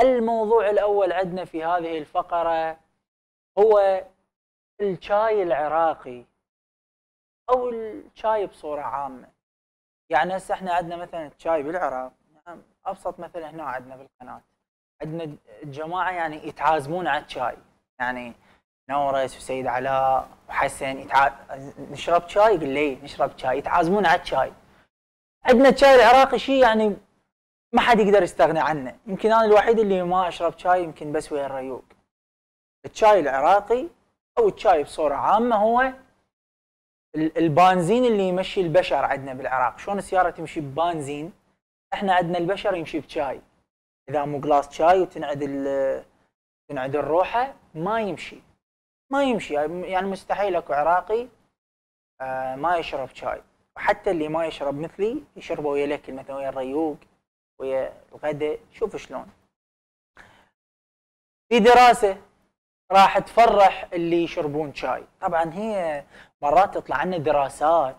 الموضوع الأول عندنا في هذه الفقرة هو الشاي العراقي أو الشاي بصورة عامة يعني هسه احنا عندنا مثلا الشاي بالعراق نعم، أبسط مثل هنا عندنا بالقناة عندنا الجماعة يعني يتعازمون على الشاي يعني نورس وسيد علاء وحسن يتع... نشرب شاي يقول لي نشرب شاي يتعازمون على الشاي عندنا الشاي العراقي شيء يعني ما حد يقدر يستغني عنه يمكن انا الوحيد اللي ما اشرب شاي يمكن بس ويا الريوق الشاي العراقي او الشاي بصوره عامه هو البنزين اللي يمشي البشر عندنا بالعراق شلون السياره تمشي ببنزين احنا عندنا البشر يمشي بشاي اذا مو قلاص شاي وتنعد تنعد الروحه ما يمشي ما يمشي يعني مستحيل اكو عراقي آه، ما يشرب شاي وحتى اللي ما يشرب مثلي يشربه ويا الاكل مثلا ويا الريوق ويا الغداء شوف شلون في دراسه راح تفرح اللي يشربون شاي طبعا هي مرات تطلع عنا دراسات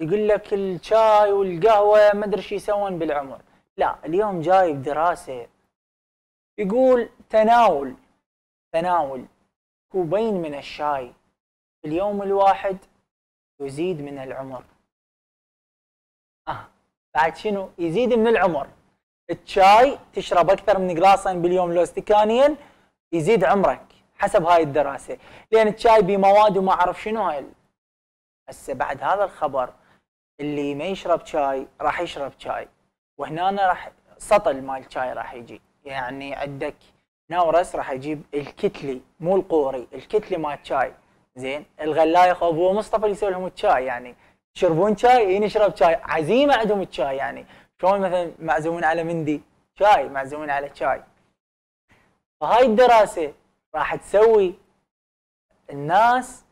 يقول لك الشاي والقهوه ما ادري شو يسوون بالعمر لا اليوم جايب دراسه يقول تناول تناول كوبين من الشاي في اليوم الواحد يزيد من العمر آه بعد شنو يزيد من العمر الشاي تشرب اكثر من قلاصين باليوم لو استكانيا يزيد عمرك حسب هاي الدراسه لان الشاي بمواد وما اعرف شنو هاي هسه بعد هذا الخبر اللي ما يشرب شاي راح يشرب شاي وهنا أنا راح سطل مال الشاي راح يجي يعني عندك نورس راح يجيب الكتلي مو القوري الكتلي مال الشاي زين الغلايه ابو مصطفى اللي يسوي لهم الشاي يعني يشربون شاي نشرب شاي عزيمه عندهم الشاي يعني شلون مثلا معزومين على مندي شاي معزومين على شاي فهاي الدراسه راح تسوي الناس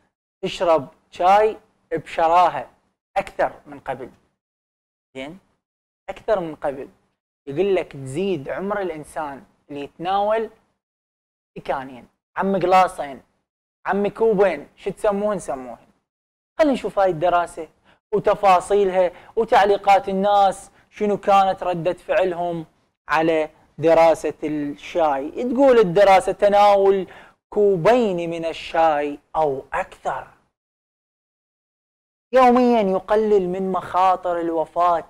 تشرب شاي بشراهه اكثر من قبل زين اكثر من قبل يقول لك تزيد عمر الانسان اللي يتناول تكانين عم قلاصين عم كوبين شو تسموهن سموهن خلينا نشوف هاي الدراسه وتفاصيلها وتعليقات الناس شنو كانت ردة فعلهم على دراسة الشاي تقول الدراسة تناول كوبين من الشاي أو أكثر يوميا يقلل من مخاطر الوفاة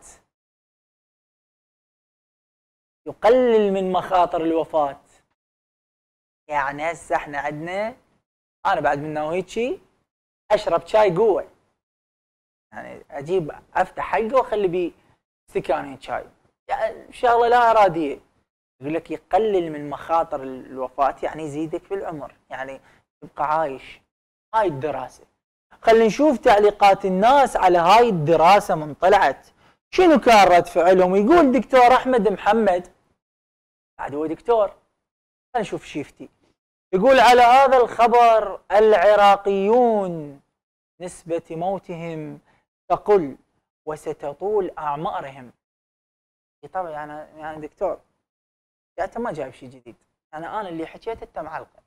يقلل من مخاطر الوفاة يعني هسه احنا عندنا انا بعد من هيك اشرب شاي قوه اجيب افتح حقه واخلي بيه سكانين شاي يعني شغله لا اراديه يقول لك يقلل من مخاطر الوفاه يعني يزيدك في العمر يعني تبقى عايش هاي الدراسه خلينا نشوف تعليقات الناس على هاي الدراسه من طلعت شنو كان رد فعلهم يقول دكتور احمد محمد بعد هو دكتور خلينا نشوف شيفتي يقول على هذا الخبر العراقيون نسبة موتهم فقل وستطول اعمارهم طبعا انا يعني،, يعني دكتور انت ما جايب شيء جديد انا يعني انا اللي حكيت انت معلقه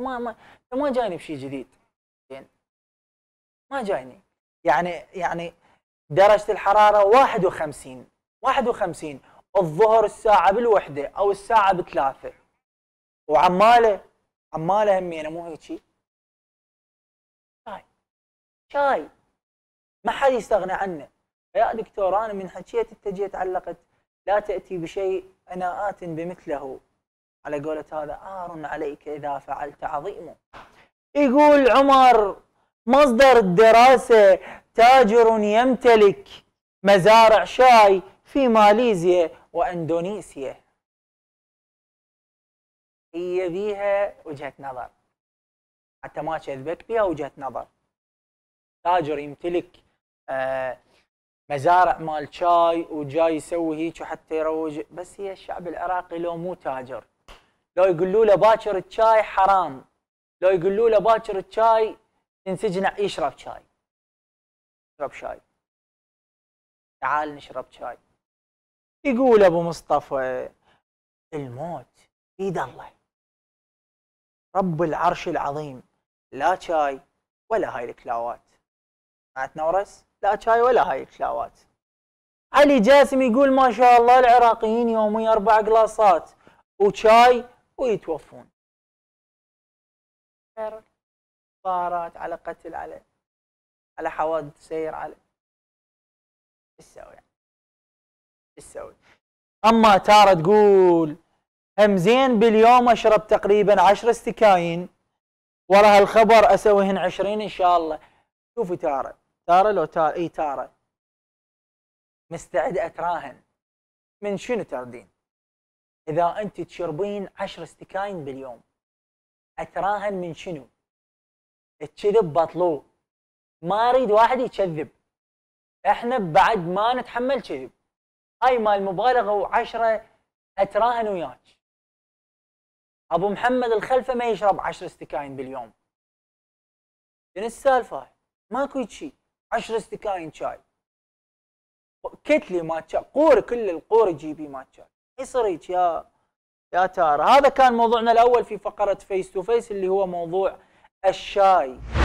ما ما انت ما جايني بشيء جديد زين ما جايني يعني يعني درجه الحراره 51 51 الظهر الساعه بالوحده او الساعه بثلاثه وعماله عماله همينه يعني مو هيك شيء شاي شاي ما حد يستغنى عنه يا دكتور انا من حكيت اتجيت علقت لا تاتي بشيء انا ات بمثله على قولة هذا ار عليك اذا فعلت عظيم يقول عمر مصدر الدراسه تاجر يمتلك مزارع شاي في ماليزيا واندونيسيا هي بيها وجهه نظر حتى ما كذبك بيها وجهه نظر تاجر يمتلك آه، مزارع مال شاي وجاي يسوي هيك وحتى يروج بس هي الشعب العراقي لو مو تاجر لو يقولوا له باكر الشاي حرام لو يقولوا له باكر الشاي تنسجن يشرب شاي يشرب شاي تعال نشرب شاي يقول ابو مصطفى الموت بيد الله رب العرش العظيم لا شاي ولا هاي الكلاوات معناتنا نورس لا شاي ولا هاي الكلاوات علي جاسم يقول ما شاء الله العراقيين يومي اربع قلاصات وشاي ويتوفون غير غارات على قتل على على حوادث سير على السوي السوي اما تاره تقول همزين باليوم اشرب تقريبا 10 استكاين ورا هالخبر اسويهن 20 ان شاء الله شوفوا تاره تارة لو تارة اي تارة مستعد اتراهن من شنو تردين؟ اذا انت تشربين عشر استكاين باليوم اتراهن من شنو؟ الكذب بطلوه ما اريد واحد يكذب احنا بعد ما نتحمل كذب هاي مال مبالغه وعشرة اتراهن وياك ابو محمد الخلفه ما يشرب عشر استكاين باليوم شنو السالفه؟ ماكو شيء 10 استكاين شاي كتلي ما شاي قور كل القور جيبي ما شاي يصير يا يا تارى هذا كان موضوعنا الاول في فقره فيس تو فيس اللي هو موضوع الشاي